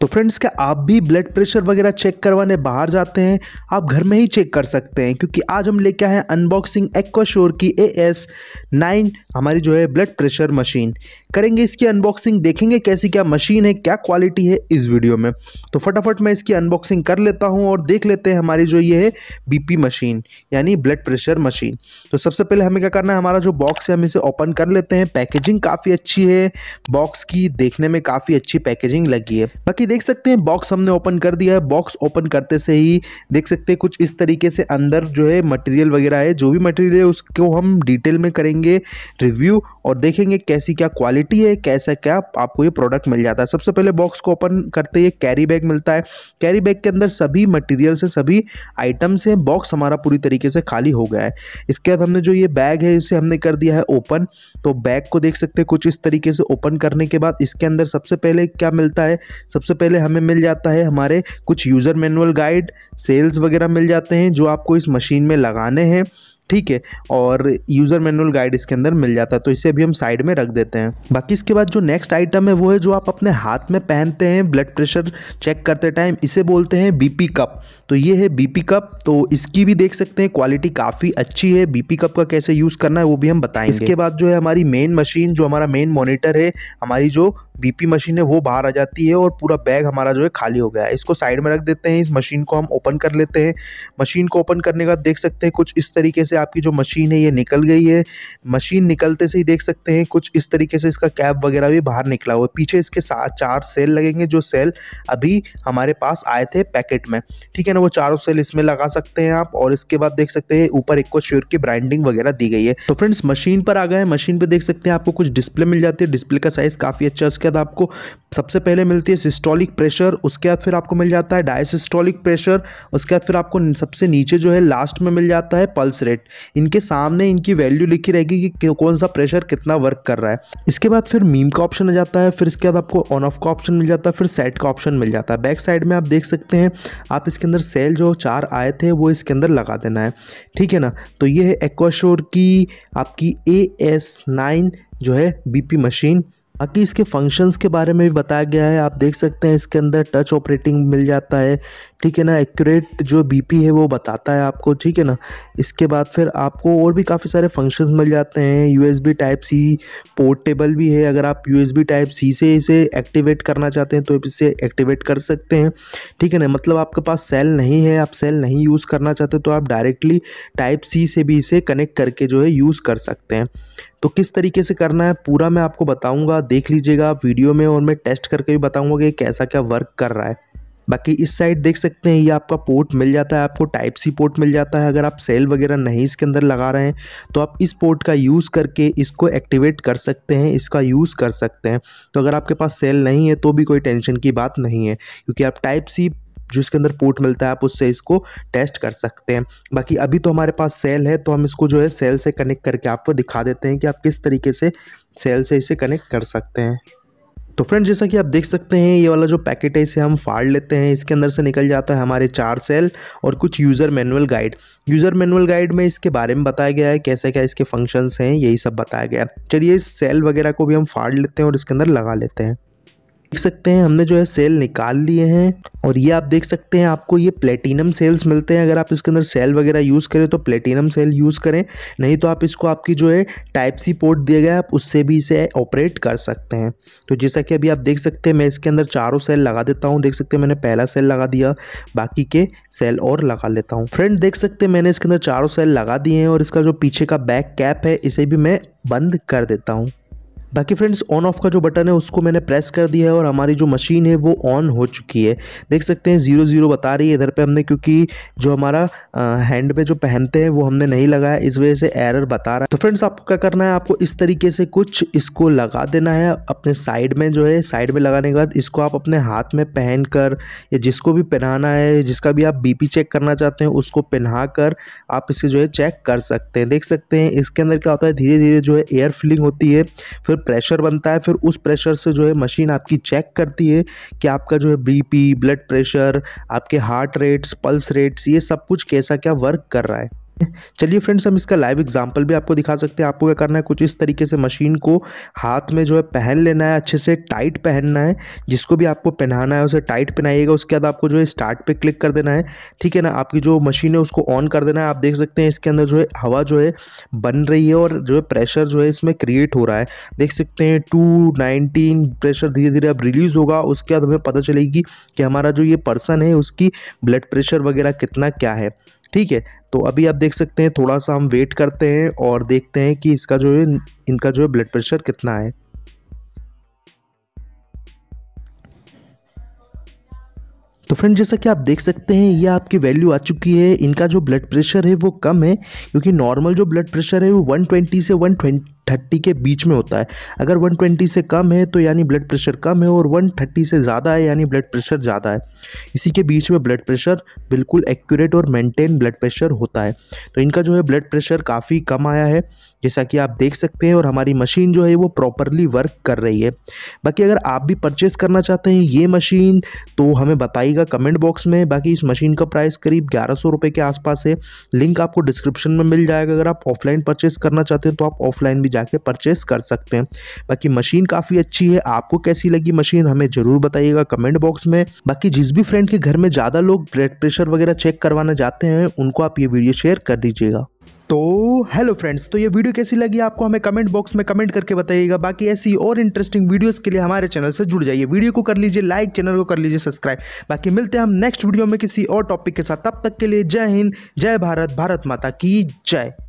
तो फ्रेंड्स क्या आप भी ब्लड प्रेशर वगैरह चेक करवाने बाहर जाते हैं आप घर में ही चेक कर सकते हैं क्योंकि आज हम लेके आए हैं अनबॉक्सिंग एक्वाश्योर की ए एस नाइन हमारी जो है ब्लड प्रेशर मशीन करेंगे इसकी अनबॉक्सिंग देखेंगे कैसी क्या मशीन है क्या क्वालिटी है इस वीडियो में तो फटाफट मैं इसकी अनबॉक्सिंग कर लेता हूँ और देख लेते हैं हमारी जो ये है बी मशीन यानी ब्लड प्रेशर मशीन तो सबसे पहले हमें क्या करना है हमारा जो बॉक्स है हम इसे ओपन कर लेते हैं पैकेजिंग काफ़ी अच्छी है बॉक्स की देखने में काफ़ी अच्छी पैकेजिंग लगी है बाकी देख सकते हैं बॉक्स हमने ओपन कर दिया है बॉक्स ओपन करते से ही देख सकते हैं कुछ इस तरीके से अंदर जो है मटेरियल वगैरह है जो भी मटेरियल है उसको हम डिटेल में करेंगे रिव्यू और देखेंगे कैसी क्या क्वालिटी है कैसा क्या आपको ये प्रोडक्ट मिल जाता है सबसे पहले बॉक्स को ओपन करते ही कैरी बैग मिलता है कैरी बैग के अंदर सभी मटेरियल से सभी आइटम्स हैं बॉक्स हमारा पूरी तरीके से खाली हो गया है इसके बाद हमने जो ये बैग है इसे हमने कर दिया है ओपन तो बैग को देख सकते हैं कुछ इस तरीके से ओपन करने के बाद इसके अंदर सबसे पहले क्या मिलता है सबसे पहले हमें मिल जाता है हमारे कुछ यूज़र मैनुअल गाइड सेल्स वगैरह मिल जाते हैं जो आपको इस मशीन में लगाने हैं ठीक है और यूज़र मैनुअल गाइड इसके अंदर मिल जाता है तो इसे भी हम साइड में रख देते हैं बाकी इसके बाद जो नेक्स्ट आइटम है वो है जो आप अपने हाथ में पहनते हैं ब्लड प्रेशर चेक करते टाइम इसे बोलते हैं बीपी कप तो ये है बीपी कप तो इसकी भी देख सकते हैं क्वालिटी काफ़ी अच्छी है बीपी कप का कैसे यूज़ करना है वो भी हम बताएंगे इसके बाद जो है हमारी मेन मशीन जो हमारा मेन मोनिटर है हमारी जो बीपी मशीन है वो बाहर आ जाती है और पूरा बैग हमारा जो है खाली हो गया है इसको साइड में रख देते हैं इस मशीन को हम ओपन कर लेते हैं मशीन को ओपन करने का देख सकते हैं कुछ इस तरीके से आपकी जो मशीन है ये निकल गई है मशीन निकलते से ही देख सकते हैं कुछ इस तरीके से इसका कैप वगैरह भी बाहर निकला हुआ है पीछे इसके साथ चार सेल लगेंगे जो सेल अभी हमारे पास आए थे पैकेट में ठीक है ना वो चारों सेल इसमें लगा सकते हैं आप और इसके बाद देख सकते हैं ऊपर एक श्योर की ब्रांडिंग वगैरह दी गई है तो फ्रेंड्स मशीन पर आ गए मशीन पर देख सकते हैं आपको कुछ डिस्प्ले मिल जाती है डिस्प्ले का साइज़ काफ़ी अच्छा उसके बाद आपको सबसे पहले मिलती है सिस्टोलिक प्रेशर उसके बाद फिर आपको मिल जाता है डायसिस्टोलिक प्रेशर उसके बाद फिर आपको सबसे नीचे जो है लास्ट में मिल जाता है पल्स रेट इनके सामने इनकी वैल्यू लिखी रहेगी कि कौन सा प्रेशर कितना वर्क कर रहा है इसके बाद फिर मीम का ऑप्शन आ जाता है फिर इसके बाद आपको ऑन ऑफ का ऑप्शन मिल जाता है फिर सेट का ऑप्शन मिल जाता है बैक साइड में आप देख सकते हैं आप इसके अंदर सेल जो चार आए थे वो इसके अंदर लगा देना है ठीक है ना तो ये है एक्वाशोर की आपकी ए एस नाइन जो है बी मशीन बाकी इसके फंक्शंस के बारे में भी बताया गया है आप देख सकते हैं इसके अंदर टच ऑपरेटिंग मिल जाता है ठीक है ना एक्यूरेट जो बीपी है वो बताता है आपको ठीक है ना इसके बाद फिर आपको और भी काफ़ी सारे फंक्शंस मिल जाते हैं यूएसबी टाइप सी पोर्टेबल भी है अगर आप यूएसबी टाइप सी से इसे एक्टिवेट करना चाहते हैं तो आप इसे एक्टिवेट कर सकते हैं ठीक है ना मतलब आपके पास सेल नहीं है आप सेल नहीं यूज़ करना चाहते तो आप डायरेक्टली टाइप सी से भी इसे कनेक्ट करके जो है यूज़ कर सकते हैं तो किस तरीके से करना है पूरा मैं आपको बताऊंगा देख लीजिएगा वीडियो में और मैं टेस्ट करके भी बताऊंगा कि कैसा क्या वर्क कर रहा है बाकी इस साइड देख सकते हैं ये आपका पोर्ट मिल जाता है आपको टाइप सी पोर्ट मिल जाता है अगर आप सेल वगैरह नहीं इसके अंदर लगा रहे हैं तो आप इस पोर्ट का यूज़ करके इसको एक्टिवेट कर सकते हैं इसका यूज़ कर सकते हैं तो अगर आपके पास सेल नहीं है तो भी कोई टेंशन की बात नहीं है क्योंकि आप टाइप सी जो इसके अंदर पोर्ट मिलता है आप उससे इसको टेस्ट कर सकते हैं बाकी अभी तो हमारे पास सेल है तो हम इसको जो है सेल से कनेक्ट करके आपको दिखा देते हैं कि आप किस तरीके से सेल से इसे कनेक्ट कर सकते हैं तो फ्रेंड जैसा कि आप देख सकते हैं ये वाला जो पैकेट है इसे हम फाड़ लेते हैं इसके अंदर से निकल जाता है हमारे चार सेल और कुछ user manual guide user manual guide में इसके बारे में बताया गया है कैसे क्या इसके फंक्शंस हैं यही सब बताया गया है चलिए इस सेल वगैरह को भी हम फाड़ लेते हैं और इसके अंदर लगा लेते हैं देख सकते हैं हमने जो है सेल निकाल लिए हैं और ये आप देख सकते हैं आपको ये प्लेटिनम सेल्स मिलते हैं अगर आप इसके अंदर सेल वगैरह यूज़ करें तो प्लेटिनम सेल यूज़ करें नहीं तो आप इसको आपकी जो है टाइप सी पोर्ट दिया गया आप उससे भी इसे ऑपरेट कर सकते हैं तो जैसा कि अभी आप देख सकते हैं मैं इसके अंदर चारों सेल लगा देता हूँ देख सकते हैं मैंने पहला सेल लगा दिया बाकी के सेल और लगा लेता हूँ फ्रेंड देख सकते हैं मैंने इसके अंदर चारों सेल लगा दिए हैं और इसका जो पीछे का बैक कैप है इसे भी मैं बंद कर देता हूँ बाकी फ्रेंड्स ऑन ऑफ का जो बटन है उसको मैंने प्रेस कर दिया है और हमारी जो मशीन है वो ऑन हो चुकी है देख सकते हैं ज़ीरो ज़ीरो बता रही है इधर पे हमने क्योंकि जो हमारा आ, हैंड पे जो पहनते हैं वो हमने नहीं लगाया इस वजह से एरर बता रहा है तो फ्रेंड्स आपको क्या करना है आपको इस तरीके से कुछ इसको लगा देना है अपने साइड में जो है साइड में लगाने के बाद इसको आप अपने हाथ में पहन कर या जिसको भी पहनाना है जिसका भी आप बी चेक करना चाहते हैं उसको पहना कर आप इसे जो है चेक कर सकते हैं देख सकते हैं इसके अंदर क्या होता है धीरे धीरे जो है एयर फिलिंग होती है फिर प्रेशर बनता है फिर उस प्रेशर से जो है मशीन आपकी चेक करती है कि आपका जो है बीपी ब्लड प्रेशर आपके हार्ट रेट्स पल्स रेट्स ये सब कुछ कैसा क्या वर्क कर रहा है चलिए फ्रेंड्स हम इसका लाइव एग्जांपल भी आपको दिखा सकते हैं आपको क्या करना है कुछ इस तरीके से मशीन को हाथ में जो है पहन लेना है अच्छे से टाइट पहनना है जिसको भी आपको पहनाना है उसे टाइट पहनाइएगा उसके बाद आपको जो है स्टार्ट पे क्लिक कर देना है ठीक है ना आपकी जो मशीन है उसको ऑन कर देना है आप देख सकते हैं इसके अंदर जो है हवा जो है बन रही है और जो है प्रेशर जो है इसमें क्रिएट हो रहा है देख सकते हैं टू प्रेशर धीरे धीरे अब रिलीज़ होगा उसके बाद हमें पता चलेगी कि हमारा जो ये पर्सन है उसकी ब्लड प्रेशर वगैरह कितना क्या है ठीक है तो अभी आप देख सकते हैं थोड़ा सा हम वेट करते हैं और देखते हैं कि इसका जो है इनका जो है ब्लड प्रेशर कितना है तो फ्रेंड जैसा कि आप देख सकते हैं ये आपकी वैल्यू आ चुकी है इनका जो ब्लड प्रेशर है वो कम है क्योंकि नॉर्मल जो ब्लड प्रेशर है वो 120 से थर्टी के बीच में होता है अगर 120 से कम है तो यानी ब्लड प्रेशर कम है और 130 से ज़्यादा है यानी ब्लड प्रेशर ज़्यादा है इसी के बीच में ब्लड प्रेशर बिल्कुल एक्यूरेट और मेंटेन ब्लड प्रेशर होता है तो इनका जो है ब्लड प्रेशर काफ़ी कम आया है जैसा कि आप देख सकते हैं और हमारी मशीन जो है वो प्रॉपरली वर्क कर रही है बाकी अगर आप भी परचेस करना चाहते हैं ये मशीन तो हमें बताइएगा कमेंट बॉक्स में बाकी इस मशीन का प्राइस करीब ग्यारह सौ के आसपास है लिंक आपको डिस्क्रिप्शन में मिल जाएगा अगर आप ऑफलाइन परचेस करना चाहते हैं तो आप ऑफलाइन भी जाके परचेस कर सकते हैं बाकी मशीन काफ़ी अच्छी है आपको कैसी लगी मशीन हमें ज़रूर बताइएगा कमेंट बॉक्स में बाकी जिस भी फ्रेंड के घर में ज़्यादा लोग ब्लड प्रेशर वगैरह चेक करवाना चाहते हैं उनको आप ये वीडियो शेयर कर दीजिएगा तो हेलो फ्रेंड्स तो ये वीडियो कैसी लगी आपको हमें कमेंट बॉक्स में कमेंट करके बताइएगा बाकी ऐसी और इंटरेस्टिंग वीडियोस के लिए हमारे चैनल से जुड़ जाइए वीडियो को कर लीजिए लाइक चैनल को कर लीजिए सब्सक्राइब बाकी मिलते हैं हम नेक्स्ट वीडियो में किसी और टॉपिक के साथ तब तक के लिए जय हिंद जय भारत भारत माता की जय